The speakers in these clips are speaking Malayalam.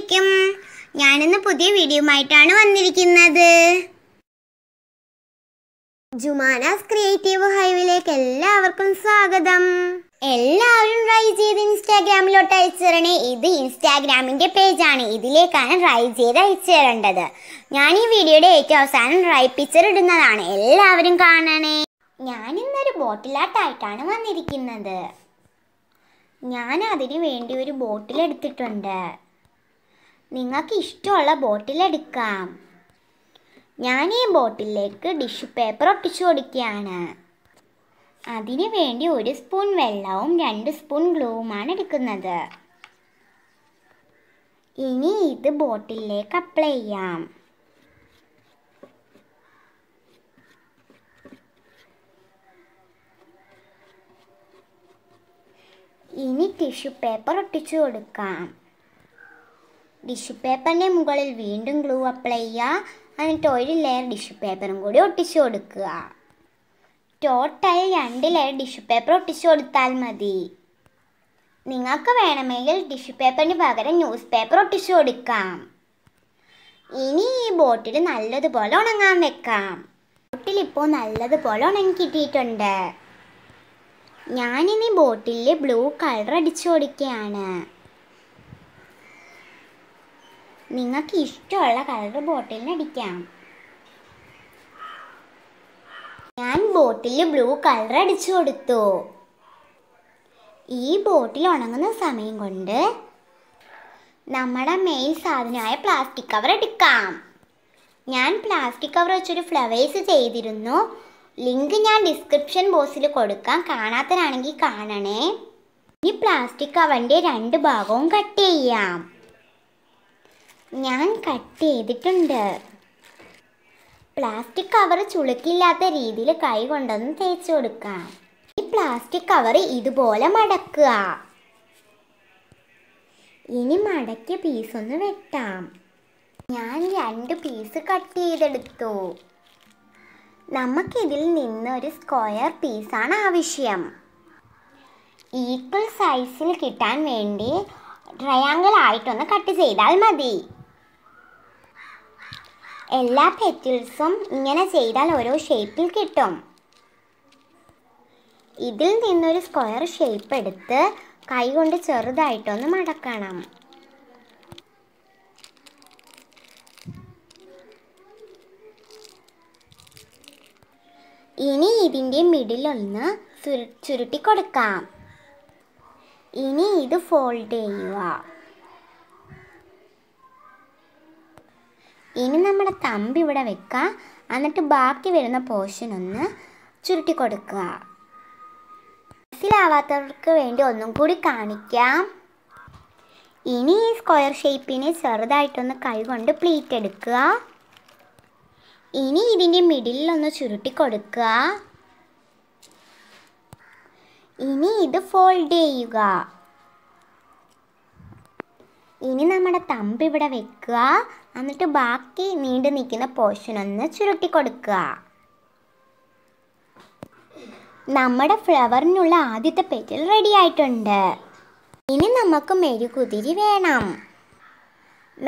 അസ്സലാമലൈക്കും ഞാനിന്ന് പുതിയ വീഡിയോയുമായിട്ടാണ് വന്നിരിക്കുന്നത് ജുമാനാസ് ക്രിയേറ്റീവ് ഹൈവിലേക്ക് എല്ലാവർക്കും സ്വാഗതം എല്ലാവരും റൈ ചെയ്ത് ഇൻസ്റ്റാഗ്രാമിലോട്ട് അയച്ചു തരണേ ഇത് ഇൻസ്റ്റാഗ്രാമിൻ്റെ പേജാണ് ഇതിലേക്കാണ് റൈ ചെയ്ത് അയച്ചു തരേണ്ടത് ഞാൻ ഈ വീഡിയോയുടെ ഏറ്റവും അവസാനം റൈ പിക്ചർ ഇടുന്നതാണ് എല്ലാവരും കാണണേ ഞാൻ ഇന്നൊരു ബോട്ടിലാട്ടായിട്ടാണ് വന്നിരിക്കുന്നത് ഞാൻ അതിന് വേണ്ടി ഒരു ബോട്ടിൽ എടുത്തിട്ടുണ്ട് നിങ്ങൾക്ക് ഇഷ്ടമുള്ള ബോട്ടിലെടുക്കാം ഞാൻ ഈ ബോട്ടിലേക്ക് ടിഷ്യൂ പേപ്പർ ഒട്ടിച്ചു കൊടുക്കുകയാണ് അതിനു വേണ്ടി ഒരു സ്പൂൺ വെള്ളവും രണ്ട് സ്പൂൺ ഗ്ലൂവുമാണ് എടുക്കുന്നത് ഇനി ഇത് ബോട്ടിലേക്ക് അപ്ലൈ ചെയ്യാം ഇനി ടിഷ്യൂ പേപ്പർ ഒട്ടിച്ചു കൊടുക്കാം ടിഷ്യൂ പേപ്പറിൻ്റെ മുകളിൽ വീണ്ടും ഗ്ലൂ അപ്ലൈ ചെയ്യുക എന്നിട്ട് ഒരു ലെയർ ടിഷ്യൂ പേപ്പറും കൂടി ഒട്ടിച്ചു കൊടുക്കുക ടോട്ടായി രണ്ട് ലെയർ ടിഷ്യൂ പേപ്പർ ഒട്ടിച്ചു കൊടുത്താൽ മതി നിങ്ങൾക്ക് വേണമെങ്കിൽ ടിഷ്യൂ പേപ്പറിന് പകരം ന്യൂസ് പേപ്പർ ഒട്ടിച്ചു കൊടുക്കാം ഇനി ഈ ബോട്ടിൽ നല്ലതുപോലെ ഉണങ്ങാൻ വെക്കാം ബോട്ടിൽ ഇപ്പോൾ നല്ലതുപോലെ ഉണങ്ങി കിട്ടിയിട്ടുണ്ട് ഞാനിനി ബോട്ടിലെ ബ്ലൂ കളർ അടിച്ചു കൊടുക്കുകയാണ് നിങ്ങൾക്ക് ഇഷ്ടമുള്ള കളർ ബോട്ടിലിനടിക്കാം ഞാൻ ബോട്ടിൽ ബ്ലൂ കളർ അടിച്ചു കൊടുത്തു ഈ ബോട്ടിൽ ഉണങ്ങുന്ന സമയം കൊണ്ട് നമ്മുടെ മെയിൻ സാധനമായ പ്ലാസ്റ്റിക് കവർ എടുക്കാം ഞാൻ പ്ലാസ്റ്റിക് കവർ വെച്ചൊരു ഫ്ലവേഴ്സ് ചെയ്തിരുന്നു ലിങ്ക് ഞാൻ ഡിസ്ക്രിപ്ഷൻ ബോക്സിൽ കൊടുക്കാം കാണാത്തരാണെങ്കിൽ കാണണേ ഈ പ്ലാസ്റ്റിക് കവറിൻ്റെ രണ്ട് ഭാഗവും കട്ട് ചെയ്യാം ഞാൻ കട്ട് ചെയ്തിട്ടുണ്ട് പ്ലാസ്റ്റിക് കവർ ചുളുക്കില്ലാത്ത രീതിയിൽ കൈ കൊണ്ടൊന്ന് തേച്ച് കൊടുക്കാം ഈ പ്ലാസ്റ്റിക് കവർ ഇതുപോലെ മടക്കുക ഇനി മടക്കിയ ഒന്ന് വെട്ടാം ഞാൻ രണ്ട് പീസ് കട്ട് ചെയ്തെടുത്തു നമുക്കിതിൽ നിന്ന് ഒരു സ്ക്വയർ പീസാണ് ആവശ്യം ഈക്വൽ സൈസിൽ കിട്ടാൻ വേണ്ടി ട്രയാങ്കിൾ ആയിട്ടൊന്ന് കട്ട് ചെയ്താൽ മതി എല്ലാ പെറ്റിൽസും ഇങ്ങനെ ചെയ്താൽ ഓരോ ഷേപ്പിൽ കിട്ടും ഇതിൽ നിന്നൊരു സ്ക്വയർ ഷേപ്പ് എടുത്ത് കൈ കൊണ്ട് ചെറുതായിട്ടൊന്ന് മടക്കണം ഇനി ഇതിൻ്റെ മിഡിലൊന്ന് ചുരുട്ടി കൊടുക്കാം ഇനി ഇത് ഫോൾഡ് ചെയ്യുക ഇനി നമ്മുടെ തമ്പ് ഇവിടെ വെക്കുക എന്നിട്ട് ബാക്കി വരുന്ന പോർഷൻ ഒന്ന് ചുരുട്ടി കൊടുക്കുക മനസ്സിലാവാത്തവർക്ക് വേണ്ടി ഒന്നും കൂടി കാണിക്കാം ഇനി ഈ സ്ക്വയർ ഷേപ്പിനെ ചെറുതായിട്ടൊന്ന് കൈകൊണ്ട് പ്ലീറ്റ് എടുക്കുക ഇനി ഇതിൻ്റെ മിഡിലൊന്ന് ചുരുട്ടി കൊടുക്കുക ഇനി ഇത് ഫോൾഡ് ചെയ്യുക ഇനി നമ്മുടെ തമ്പ് ഇവിടെ വെക്കുക എന്നിട്ട് ബാക്കി നീണ്ടു നിൽക്കുന്ന പോർഷൻ ഒന്ന് ചുരുട്ടി കൊടുക്കുക നമ്മുടെ ഫ്ലവറിനുള്ള ആദ്യത്തെ പെറ്റൽ റെഡി ആയിട്ടുണ്ട് ഇനി നമുക്ക് മെഴുകുതിരി വേണം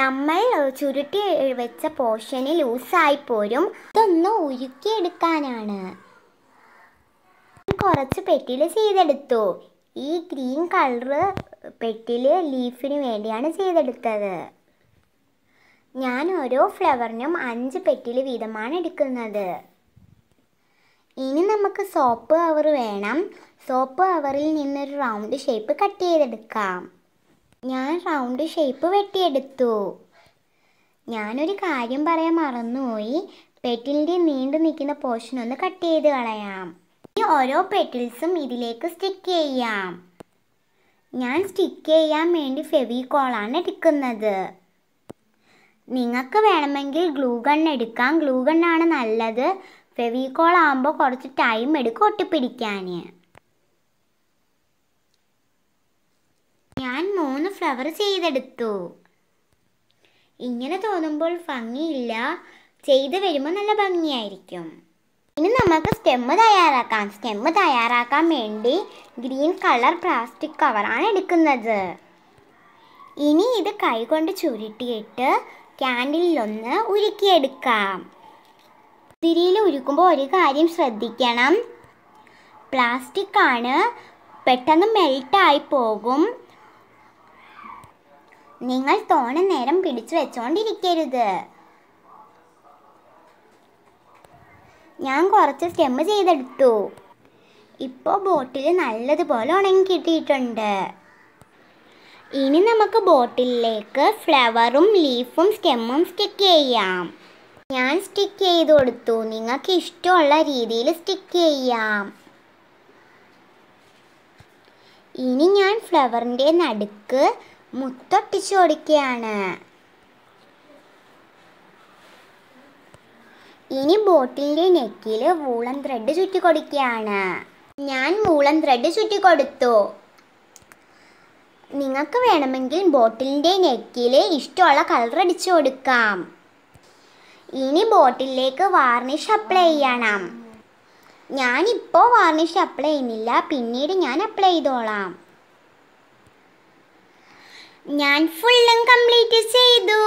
നമ്മൾ ചുരുട്ടി വെച്ച പോർഷന് ലൂസായി പോരും ഇതൊന്ന് ഉരുക്കിയെടുക്കാനാണ് കുറച്ച് പെറ്റിൽ ചെയ്തെടുത്തു ഈ ഗ്രീൻ കളറ് പെറ്റിൽ ലീഫിന് വേണ്ടിയാണ് ചെയ്തെടുത്തത് ഞാൻ ഓരോ ഫ്ലവറിനും അഞ്ച് പെറ്റിൽ വീതമാണ് എടുക്കുന്നത് ഇനി നമുക്ക് സോപ്പ് കവർ വേണം സോപ്പ് കവറിൽ നിന്നൊരു റൗണ്ട് ഷേപ്പ് കട്ട് ചെയ്തെടുക്കാം ഞാൻ റൗണ്ട് ഷേപ്പ് വെട്ടിയെടുത്തു ഞാനൊരു കാര്യം പറയാൻ മറന്നുപോയി പെറ്റിലിൻ്റെ നീണ്ടു നിൽക്കുന്ന പോർഷൻ ഒന്ന് കട്ട് ചെയ്ത് കളയാം ഈ ഓരോ പെറ്റിൽസും ഇതിലേക്ക് സ്റ്റിക്ക് ചെയ്യാം ഞാൻ സ്റ്റിക്ക് ചെയ്യാൻ വേണ്ടി ഫെവിക്കോളാണ് എടുക്കുന്നത് നിങ്ങൾക്ക് വേണമെങ്കിൽ ഗ്ലൂ ഗൺ എടുക്കാം ഗ്ലൂ ഗണ്ണാണ് നല്ലത് ഫെവിക്കോൾ ആകുമ്പോൾ കുറച്ച് ടൈം എടുക്കും ഒട്ടിപ്പിടിക്കാൻ ഞാൻ മൂന്ന് ഫ്ലവർ ചെയ്തെടുത്തു ഇങ്ങനെ തോന്നുമ്പോൾ ഭംഗിയില്ല ചെയ്ത് വരുമ്പോൾ നല്ല ഭംഗിയായിരിക്കും ഇനി നമുക്ക് സ്റ്റെമ്മ് തയ്യാറാക്കാം സ്റ്റെമ്മ് തയ്യാറാക്കാൻ വേണ്ടി ഗ്രീൻ കളർ പ്ലാസ്റ്റിക് കവറാണ് എടുക്കുന്നത് ഇനി ഇത് കൈകൊണ്ട് ചുരുട്ടിയിട്ട് ക്യാൻഡിലൊന്ന് ഉരുക്കിയെടുക്കാം തിരിയിൽ ഉരുക്കുമ്പോൾ ഒരു കാര്യം ശ്രദ്ധിക്കണം പ്ലാസ്റ്റിക് ആണ് പെട്ടെന്ന് മെൽട്ടായി പോകും നിങ്ങൾ തോണ നേരം പിടിച്ചു വെച്ചുകൊണ്ടിരിക്കരുത് ഞാൻ കുറച്ച് സ്റ്റെം ചെയ്തെടുത്തു ഇപ്പോൾ ബോട്ടിൽ നല്ലതുപോലെ ഉണങ്ങി കിട്ടിയിട്ടുണ്ട് ഇനി നമുക്ക് ബോട്ടിലേക്ക് ഫ്ലവറും ലീഫും സ്റ്റെമ്മും സ്റ്റിക്ക് ചെയ്യാം ഞാൻ സ്റ്റിക്ക് ചെയ്ത് കൊടുത്തു നിങ്ങൾക്ക് ഇഷ്ടമുള്ള രീതിയിൽ സ്റ്റിക്ക് ചെയ്യാം ഇനി ഞാൻ ഫ്ലവറിൻ്റെ നടുക്ക് മുത്തൊട്ടിച്ചു കൊടുക്കുകയാണ് ഇനി ബോട്ടിലിൻ്റെ നെക്കിൽ വൂളൻ ത്രെഡ് ചുറ്റിക്കൊടുക്കുകയാണ് ഞാൻ വൂളൻ ത്രെഡ് ചുറ്റിക്കൊടുത്തു നിങ്ങൾക്ക് വേണമെങ്കിൽ ബോട്ടിലിൻ്റെ നെക്കിൽ ഇഷ്ടമുള്ള കളർ അടിച്ചു കൊടുക്കാം ഇനി ബോട്ടിലേക്ക് വാർണിഷ് അപ്ലൈ ചെയ്യണം ഞാനിപ്പോൾ വാർണിഷ് അപ്ലൈ ചെയ്യുന്നില്ല പിന്നീട് ഞാൻ അപ്ലൈ ചെയ്തോളാം ഞാൻ ഫുള്ളും കംപ്ലീറ്റ് ചെയ്തു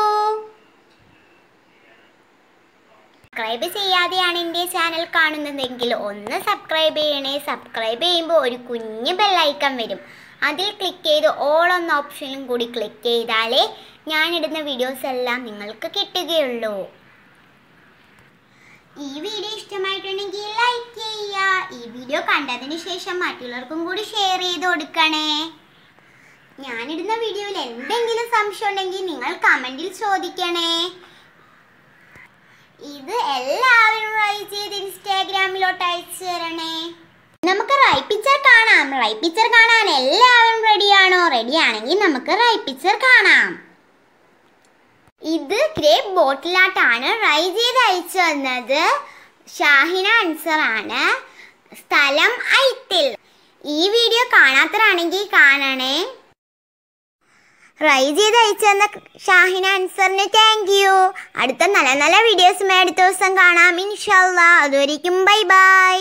സബ്സ്ക്രൈബ് ചെയ്യാതെയാണ് എൻ്റെ ചാനൽ കാണുന്നതെങ്കിൽ ഒന്ന് സബ്സ്ക്രൈബ് ചെയ്യണേ സബ്സ്ക്രൈബ് ചെയ്യുമ്പോൾ ഒരു കുഞ്ഞ് ബെല്ലൈക്കൻ വരും അതിൽ ക്ലിക്ക് ചെയ്ത് ഓൾ എന്ന ഓപ്ഷനും കൂടി ക്ലിക്ക് ചെയ്താലേ ഞാനിടുന്ന വീഡിയോസ് എല്ലാം നിങ്ങൾക്ക് കിട്ടുകയുള്ളൂ ഈ വീഡിയോ ഇഷ്ടമായിട്ടുണ്ടെങ്കിൽ ലൈക്ക് ചെയ്യുക ഈ വീഡിയോ കണ്ടതിന് ശേഷം മറ്റുള്ളവർക്കും കൂടി ഷെയർ ചെയ്ത് കൊടുക്കണേ ഞാനിടുന്ന വീഡിയോയിൽ എന്തെങ്കിലും സംശയം ഉണ്ടെങ്കിൽ നിങ്ങൾ കമൻറ്റിൽ ചോദിക്കണേ ഇത് എല്ലാവരും ട്രൈ ചെയ്ത് ഇൻസ്റ്റാഗ്രാമിലോട്ട് അയച്ചു തരണേ നമുക്ക് റൈ പിക്ചർ കാണാം റൈ പിക്ചർ കാണാൻ എല്ലാവരും റെഡിയാണോ റെഡിയാണെങ്കിൽ നമുക്ക് റൈ പിക്ചർ കാണാം ഇത് ഗ്രേപ്പ് ബോട്ടിലാട്ടാണ് റൈ ചെയ്ത് അയച്ചു തന്നത് ഷാഹിന അൻസർ ആണ് സ്ഥലം ഐത്തിൽ ഈ വീഡിയോ കാണാത്തരാണെങ്കിൽ കാണണേ ട്രൈ ചെയ്ത് അയച്ചു തന്ന ഷാഹിന അൻസറിന് താങ്ക് യു അടുത്ത നല്ല നല്ല വീഡിയോസ് അടുത്ത ദിവസം കാണാം ഇൻഷല്ല അതുവരേക്കും ബൈ ബൈ